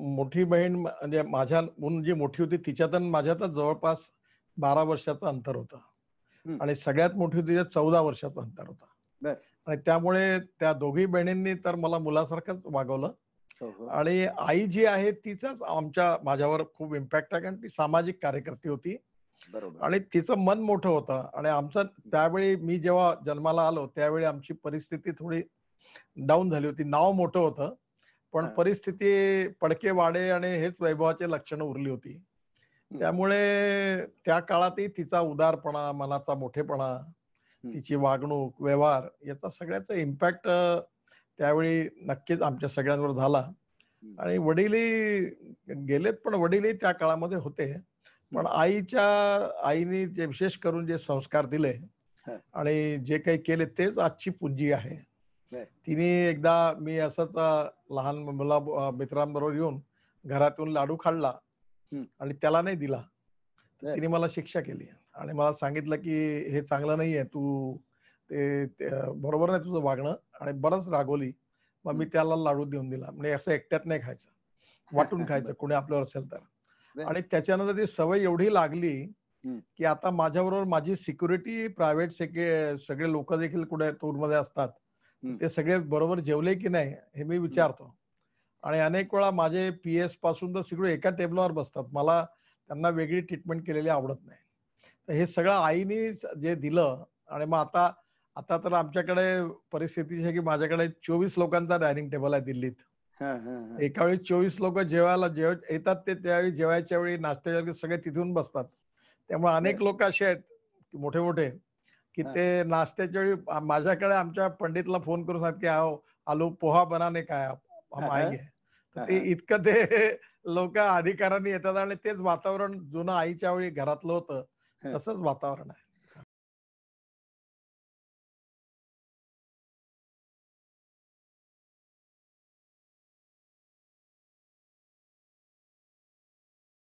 मोठी बहीण म्हणजे म्हणून जी मोठी होती तिच्यात माझ्यात माझ्यातच जवळपास बारा वर्षाचं अंतर होतं आणि सगळ्यात मोठी होती तिच्या चौदा वर्षाचं अंतर होता आणि त्यामुळे त्या दोघी बहिणींनी तर मला मुलासारखंच वागवलं हो, हो. आणि आई जी आहे तिचाच आमच्या माझ्यावर खूप इम्पॅक्ट आहे कारण ती सामाजिक कार्यकर्ती होती आणि तिचं मन मोठं होतं आणि आमचं त्यावेळी मी जेव्हा जन्माला आलो त्यावेळी आमची परिस्थिती थोडी डाऊन झाली होती नाव मोठं होतं पण परिस्थिती पडके वाडे आणि हेच वैभवाचे लक्षणं उरली होती त्यामुळे त्या काळातही तिचा उदारपणा मनाचा मोठेपणा तिची वागणूक व्यवहार याचा सगळ्याचा इम्पॅक्ट त्यावेळी नक्कीच आमच्या सगळ्यांवर झाला आणि वडीलही गेलेत पण वडीलही त्या काळामध्ये होते पण आईच्या आईने जे विशेष करून जे संस्कार दिले आणि जे काही केले तेच आजची पूंजी आहे तिने एकदा मी असंच लहान मुला मित्रांबरोबर येऊन घरातून लाडू खाल्ला आणि त्याला नाही दिला तिने मला शिक्षा केली आणि मला सांगितलं की हे चांगलं नाहीये तू ते, बरोबर नाही तुझं वागणं आणि बरंच रागवली मग मी त्याला लाडू देऊन दिला म्हणजे असं एकट्यात नाही खायचं वाटून खायचं कोणी आपल्यावर असेल तर आणि त्याच्यानंतर ती सवय एवढी लागली की आता माझ्याबरोबर माझी सिक्युरिटी प्रायव्हेट सगळे लोक देखील कुठे मध्ये असतात ते सगळे बरोबर जेवले की नाही हे मी विचारतो आणि अनेक वेळा माझे पी एस पासून तर सगळे एका टेबलावर बसतात मला त्यांना वेगळी ट्रीटमेंट केलेली आवडत नाही तर हे सगळं आईनी जे दिलं आणि मग आता आता तर आमच्याकडे परिस्थिती आहे की माझ्याकडे चोवीस लोकांचा डायनिंग टेबल आहे दिल्लीत एका वेळी चोवीस लोक जेवायला जेव येतात ते त्यावेळी जेवायच्या वेळी नाश्त्याच्या सगळे तिथून बसतात त्यामुळे अनेक लोक असे आहेत मोठे मोठे की ते नाश्त्याच्या वेळी माझ्याकडे आमच्या पंडितला फोन करून सांगत की आहो आलो पोहा बनाने काय हम आहे ते इतकं ते लोक अधिकाऱ्यांनी येतात आणि तेच वातावरण जुनं आईच्या वेळी घरातलं होतं तसंच वातावरण आहे